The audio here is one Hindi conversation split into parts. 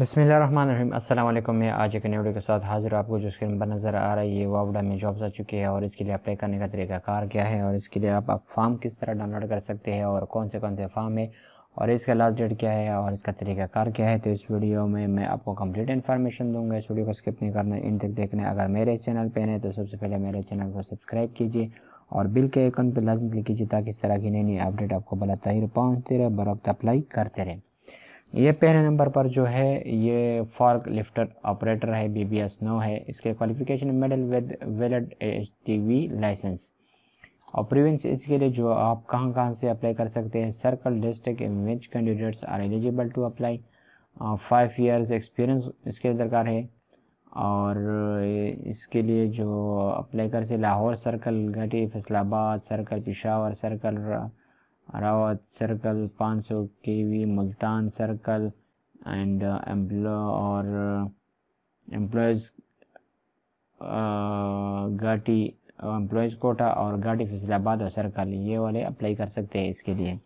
बसमिल अल्लाम मैं आज एक न्यू के साथ हाजिर आपको जो स्क्रीन पर नज़र आ रही है वावडा में जॉब्स आ चुकी है और इसके लिए अप्लाई करने का तरीका कार क्या है और इसके लिए आप, आप फॉर्म किस तरह डाउनलोड कर सकते हैं और कौन से कौन से फॉर्म है और इसका लास्ट डेट क्या है और इसका तरीका कार क्या है तो इस वीडियो में मैं आपको कम्प्लीट इन्फॉर्मेशन दूँगा इस वीडियो को स्किप नहीं करना इन तक देखने अगर मेरे चैनल पर है तो सबसे पहले मेरे चैनल को सब्सक्राइब कीजिए और बिल के आइकन पर लाजम क्लिक कीजिए ताकि इस तरह की नई नई अपडेट आपको बला तहिर पहुँचते रहे बरवक्त अप्लाई करते रहें ये पहले नंबर पर जो है ये फॉर्क लिफ्टर ऑपरेटर है बी बी एस नो है इसके qualification middle with valid H T V license और प्रिवेंस इसके लिए जो आप कहाँ कहाँ से अप्लाई कर सकते हैं circle district in which candidates are eligible to apply five years experience इसके लिए दरकार है और इसके लिए जो अप्लाई कर से लाहौर सर्कल घटी फैसलाबाद सर्कल पिशावर सर्कल अरावत सर्कल 500 सौ K V Multan circle and employ और एम्प्लॉज घाटी एम्प्लॉज कोटा और घाटी फैसलाबाद और सर्कल ये वाले अप्लाई कर सकते हैं इसके लिए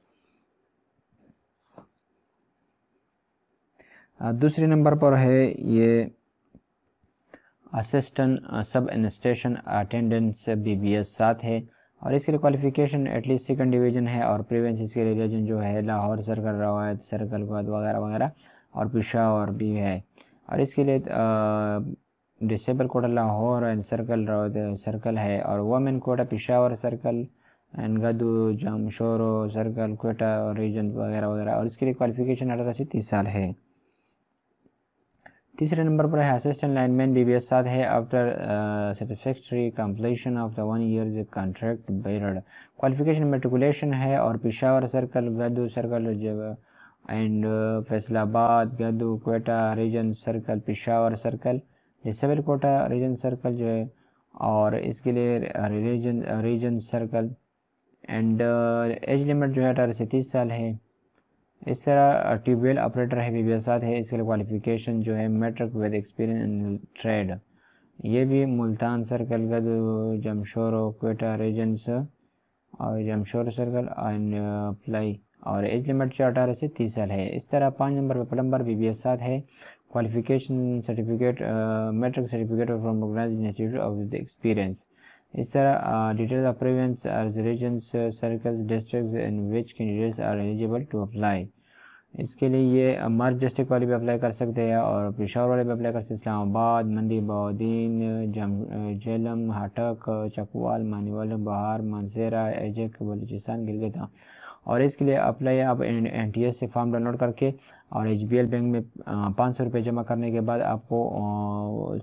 uh, दूसरे नंबर पर है ये असिस्टेंट सब इंस्टेशन अटेंडेंस बीबीएस साथ है और इसके लिए क्वालिफिकेशन एटलीस्ट सेकंड डिवीजन है और प्रिवेंस इसके लिए रीजन जो है लाहौर सर्कल रवायत सर्कल वगैरह वगैरह और पिशा और भी है और इसके लिए disable quota Lahore and circle circle है और women quota Peshawar circle and Guddu Jamshoro circle quota region वगैरह वगैरह और इसके लिए क्वालिफिकेशन अठारह से तीस साल है तीसरे नंबर पर है assistant lineman B B S साथ है after satisfactory completion of the one year contract बेरड क्वालिफिकेशन मेट्रिकुलेशन है और Peshawar circle Guddu circle and Faisalabad Guddu quota region circle Peshawar circle ये सिविल कोटा रीजन सर्कल जो है और इसके लिए region region circle and age limit जो है अठारह से तीस साल है इस तरह ट्यूबवेल ऑपरेटर है वीवीएसआत है इसके लिए क्वालिफिकेशन जो है matric with experience in trade ये भी मुल्तान सर्कल का जो जमशोर और कोटा uh, और जमशोर सर्कल एंड अप्लाई और एज लिमिट जो अठारह से तीस साल है इस तरह पाँच नंबर पर प्लम्बर बी बी एस है qualification certificate matric certificate from institute of the experience इस तरह detail of province circles district in which candidates are eligible to apply इसके लिए ये मर्ज डिस्ट्रिक्ट वाले भी अप्लाई कर सकते हैं और पेशावर वाले भी अप्लाई कर सकते हैं इस्लामाबाद मंडी जम जेलम हटक चकवाल मानीवाल बहार मानसेरा एजक बलूचिस्तान गिलगिता और इसके लिए अप्लाई आप एन टी एस से फॉर्म डाउनलोड करके और एच बैंक में पाँच सौ रुपये जमा करने के बाद आपको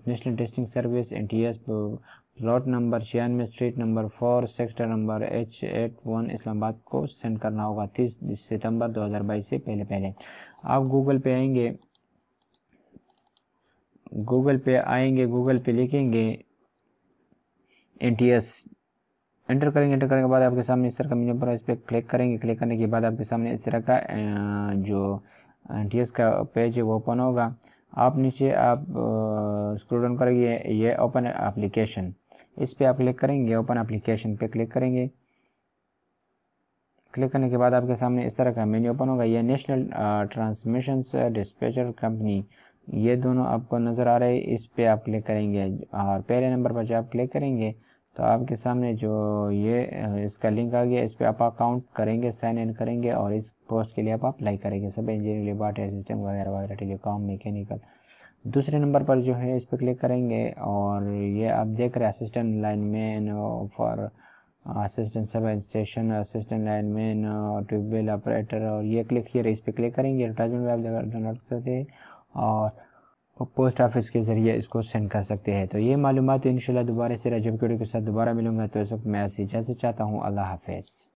national testing service N T S plot number छियानवे street number four sector number H eight one Islamabad को सेंड करना होगा तीस सितंबर 2022 से पहले पहले आप गूगल पे आएंगे गूगल पे आएंगे गूगल पे लिखेंगे एन टी एस एंटर करेंगे एंटर करने के बाद आपके सामने इस तरह का मीनू पर इस पर क्लिक करेंगे क्लिक करने के बाद आपके सामने इस तरह का जो एन टी एस का पेज है वो ओपन होगा आप नीचे आप स्क्रोल डाउन करेंगे ये ओपन एप्लीकेशन इस पर आप क्लिक करेंगे ओपन एप्लीकेशन पे क्लिक करेंगे क्लिक करने के बाद आपके सामने इस तरह का मेन्यू ओपन होगा ये नेशनल ट्रांसमिशन डिस्पैचर कंपनी ये दोनों आपको नज़र आ रहे हैं इस पर आप क्लिक करेंगे और पहले नंबर पर जब आप क्लिक करेंगे तो आपके सामने जो ये इसका लिंक आ गया इस पर आप अकाउंट करेंगे साइन इन करेंगे और इस पोस्ट के लिए आप अप्लाई करेंगे सब इंजीनियरिंग लेबार्ट सिस्टम वगैरह वगैरह टेलीकॉम मैकेनिकल दूसरे नंबर पर जो है इस पर क्लिक करेंगे और ये आप देख रहे हैं assistant lineman for assistant substation assistant lineman tubewell operator और ये क्लिक किया इस पर क्लिक करेंगे एडवर्टाइजमेंट आप डाउनलोड सकते हैं और और पोस्ट ऑफिस के ज़रिए इसको सेंड कर सकते हैं तो ये मालूम तो इन दोबारा से रजब के साथ दोबारा मिलूंगा तो इस वक्त मैं आपसे इजाज़त चाहता हूँ अल्लाह हाफिज़